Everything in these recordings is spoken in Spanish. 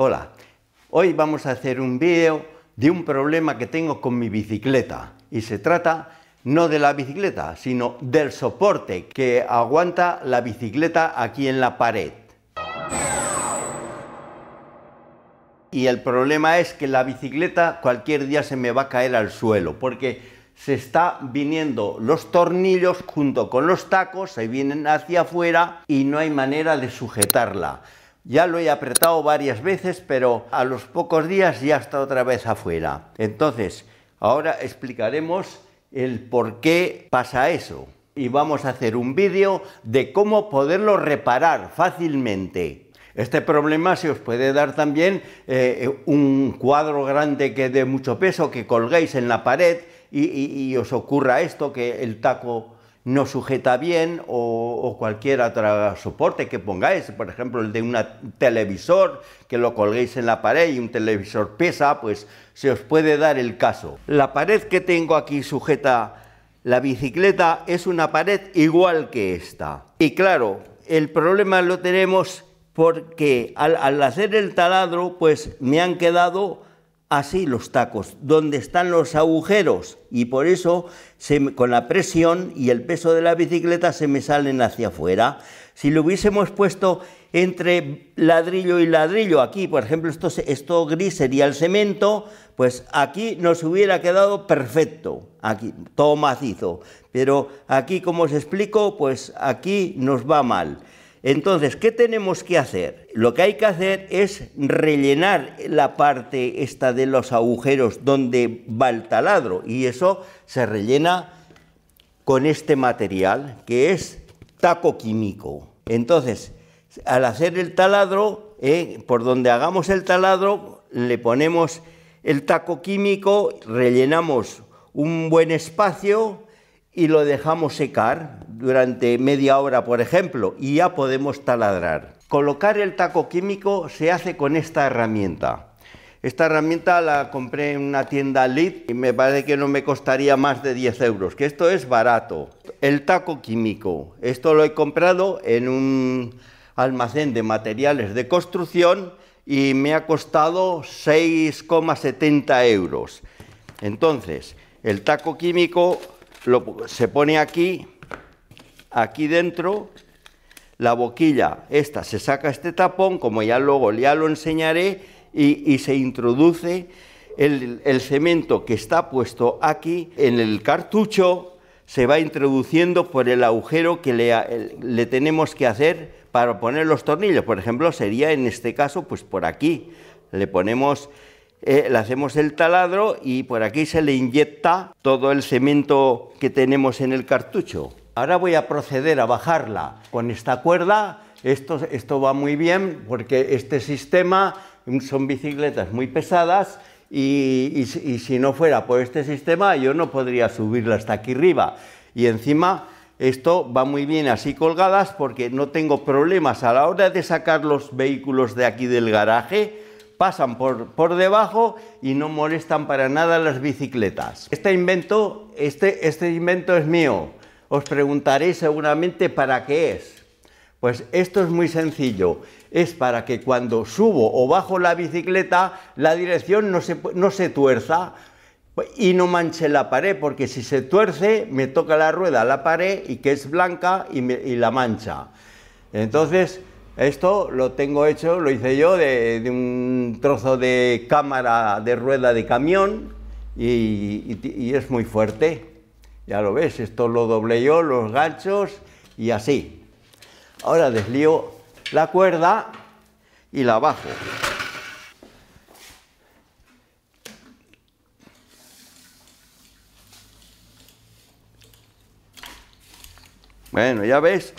Hola, hoy vamos a hacer un vídeo de un problema que tengo con mi bicicleta y se trata no de la bicicleta, sino del soporte que aguanta la bicicleta aquí en la pared. Y el problema es que la bicicleta cualquier día se me va a caer al suelo porque se está viniendo los tornillos junto con los tacos, se vienen hacia afuera y no hay manera de sujetarla. Ya lo he apretado varias veces, pero a los pocos días ya está otra vez afuera. Entonces, ahora explicaremos el por qué pasa eso. Y vamos a hacer un vídeo de cómo poderlo reparar fácilmente. Este problema se os puede dar también eh, un cuadro grande que dé mucho peso, que colgáis en la pared y os ocurra esto, que el taco no sujeta bien o, cualquier otro soporte que pongáis, por ejemplo el de un televisor que lo colguéis en la pared y un televisor pesa, pues se os puede dar el caso. La pared que tengo aquí sujeta la bicicleta es una pared igual que esta. Y claro, el problema lo tenemos porque al, al hacer el taladro pues me han quedado así los tacos, donde están los agujeros y por eso con la presión y el peso de la bicicleta se me salen hacia afuera. Si lo hubiésemos puesto entre ladrillo y ladrillo, aquí por ejemplo esto, esto gris sería el cemento, pues aquí nos hubiera quedado perfecto, aquí todo macizo, pero aquí como os explico, pues aquí nos va mal. Entonces, ¿qué tenemos que hacer? Lo que hay que hacer es rellenar la parte esta de los agujeros donde va el taladro y eso se rellena con este material que es taco químico. Entonces, al hacer el taladro, eh, por donde hagamos el taladro, le ponemos el taco químico, rellenamos un buen espacio y lo dejamos secar durante media hora, por ejemplo, y ya podemos taladrar. Colocar el taco químico se hace con esta herramienta. Esta herramienta la compré en una tienda LID y me parece que no me costaría más de 10 euros, que esto es barato. El taco químico, esto lo he comprado en un almacén de materiales de construcción y me ha costado 6,70 euros. Entonces, el taco químico se pone aquí, aquí dentro, la boquilla, esta, se saca este tapón, como ya luego ya lo enseñaré, y, se introduce el, cemento que está puesto aquí en el cartucho, se va introduciendo por el agujero que le, le tenemos que hacer para poner los tornillos. Por ejemplo, sería en este caso, pues por aquí. Le ponemos eh, le hacemos el taladro y por aquí se le inyecta todo el cemento que tenemos en el cartucho. Ahora voy a proceder a bajarla con esta cuerda. Esto, va muy bien porque este sistema mm, son bicicletas muy pesadas y si no fuera por este sistema yo no podría subirla hasta aquí arriba. Y encima esto va muy bien así colgadas porque no tengo problemas a la hora de sacar los vehículos de aquí del garaje pasan por, por debajo y no molestan para nada las bicicletas. Este invento, este, este invento es mío. Os preguntaréis seguramente para qué es. Pues esto es muy sencillo, es para que cuando subo o bajo la bicicleta la dirección no se, no se tuerza y no manche la pared, porque si se tuerce me toca la rueda, la pared y que es blanca y, y la mancha. Entonces esto lo tengo hecho, lo hice yo de, un trozo de cámara de rueda de camión y, es muy fuerte. Ya lo ves, esto lo doble yo, los ganchos y así. Ahora deslío la cuerda y la bajo. Bueno, ya ves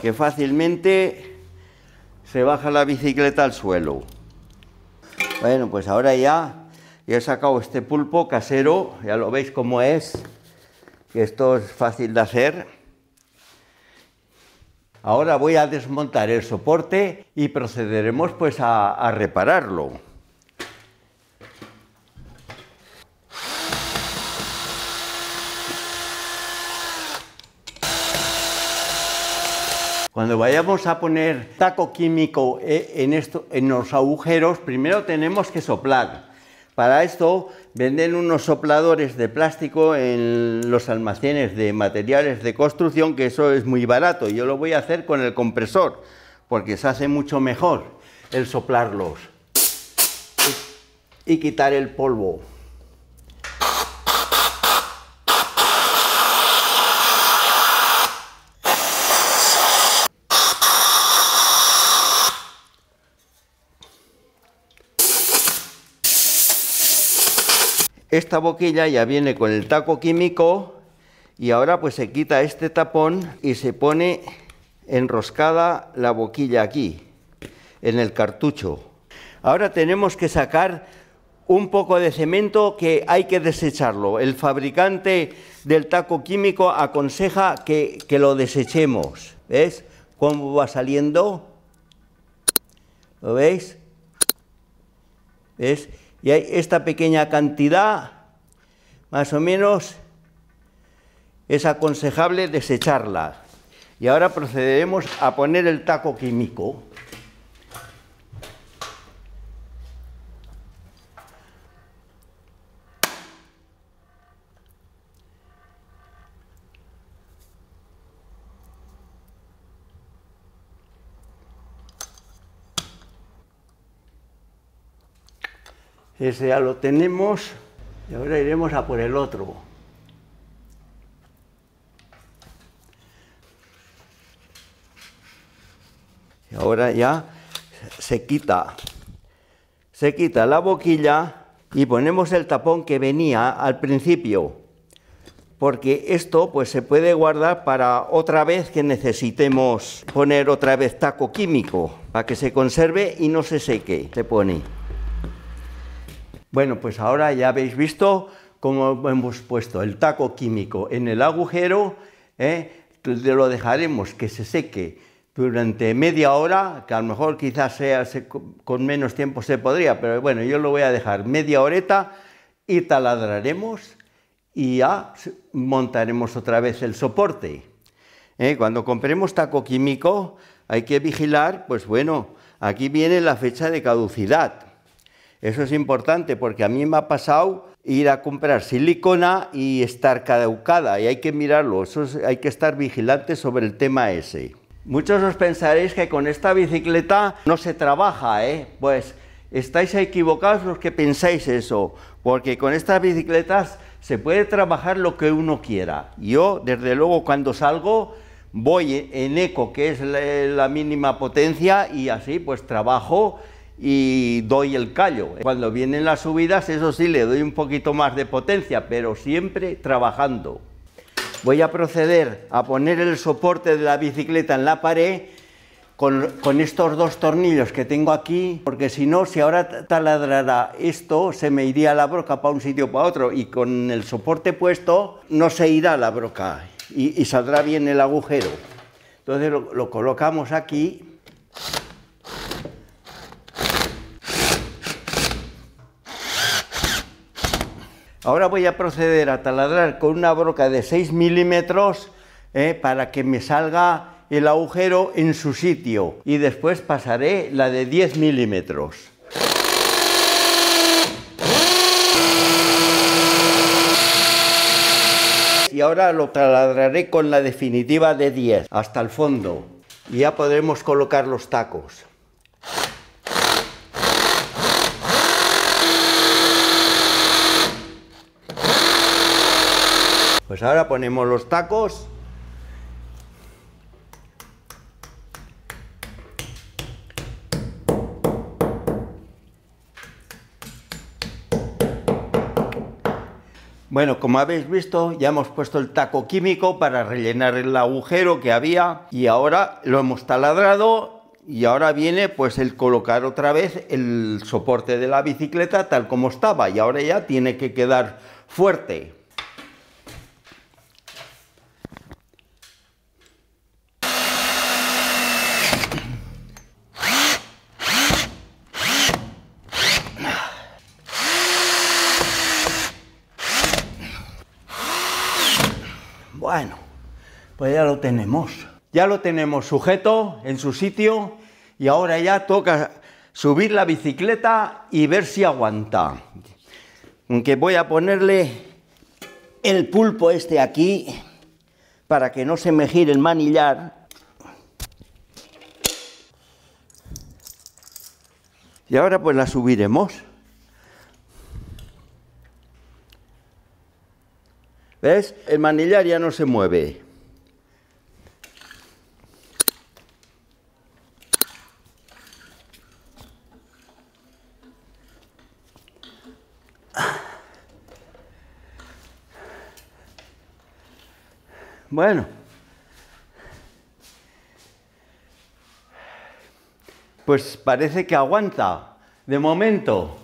que fácilmente se baja la bicicleta al suelo. Bueno, pues ahora ya, he sacado este pulpo casero, ya lo veis cómo es, esto es fácil de hacer. Ahora voy a desmontar el soporte y procederemos pues a repararlo. Cuando vayamos a poner taco químico eh, en, esto, en los agujeros, primero tenemos que soplar. Para esto venden unos sopladores de plástico en los almacenes de materiales de construcción, que eso es muy barato. Yo lo voy a hacer con el compresor, porque se hace mucho mejor el soplarlos y quitar el polvo. Esta boquilla ya viene con el taco químico y ahora pues se quita este tapón y se pone enroscada la boquilla aquí, en el cartucho. Ahora tenemos que sacar un poco de cemento que hay que desecharlo. El fabricante del taco químico aconseja que, que lo desechemos. ¿Ves cómo va saliendo? ¿Lo veis? ¿Ves? Y esta pequeña cantidad, más o menos, es aconsejable desecharla. Y ahora procederemos a poner el taco químico. Ese ya lo tenemos y ahora iremos a por el otro. Y ahora ya se quita, se quita la boquilla y ponemos el tapón que venía al principio, porque esto pues se puede guardar para otra vez que necesitemos poner otra vez taco químico, para que se conserve y no se seque, se pone. Bueno, pues ahora ya habéis visto cómo hemos puesto el taco químico en el agujero, ¿eh? lo dejaremos que se seque durante media hora, que a lo mejor quizás sea, con menos tiempo se podría, pero bueno, yo lo voy a dejar media horeta y taladraremos y ya montaremos otra vez el soporte. ¿eh? Cuando compremos taco químico hay que vigilar, pues bueno, aquí viene la fecha de caducidad. Eso es importante porque a mí me ha pasado ir a comprar silicona y estar caducada y hay que mirarlo, hay que estar vigilante sobre el tema ese. Muchos os pensaréis que con esta bicicleta no se trabaja, ¿eh? Pues estáis equivocados los que pensáis eso, porque con estas bicicletas se puede trabajar lo que uno quiera. Yo, desde luego, cuando salgo, voy en eco, que es la mínima potencia, y así pues trabajo y doy el callo. Cuando vienen las subidas, eso sí, le doy un poquito más de potencia, pero siempre trabajando. Voy a proceder a poner el soporte de la bicicleta en la pared con, estos dos tornillos que tengo aquí, porque si no, si ahora taladrara esto, se me iría la broca para un sitio o para otro y con el soporte puesto no se irá la broca y, saldrá bien el agujero. Entonces lo colocamos aquí Ahora voy a proceder a taladrar con una broca de 6 milímetros eh, para que me salga el agujero en su sitio y después pasaré la de 10 milímetros. Y ahora lo taladraré con la definitiva de 10 hasta el fondo y ya podremos colocar los tacos. Pues ahora ponemos los tacos. Bueno, como habéis visto, ya hemos puesto el taco químico para rellenar el agujero que había y ahora lo hemos taladrado y ahora viene pues el colocar otra vez el soporte de la bicicleta tal como estaba y ahora ya tiene que quedar fuerte. Bueno, pues ya lo tenemos. Ya lo tenemos sujeto en su sitio y ahora ya toca subir la bicicleta y ver si aguanta. Aunque voy a ponerle el pulpo este aquí para que no se me gire el manillar. Y ahora pues la subiremos. ¿Ves? El manillar ya no se mueve. Bueno, pues parece que aguanta, de momento.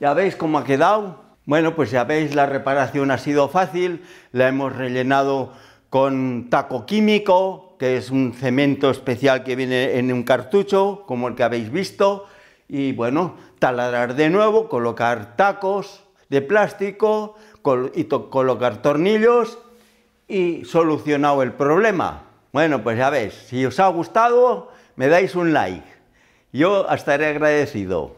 Ya veis cómo ha quedado. Bueno, pues ya veis, la reparación ha sido fácil, la hemos rellenado con taco químico, que es un cemento especial que viene en un cartucho, como el que habéis visto, y bueno, taladrar de nuevo, colocar tacos de plástico y colocar tornillos y solucionado el problema. Bueno, pues ya veis, si os ha gustado, me dais un like. Yo estaré agradecido.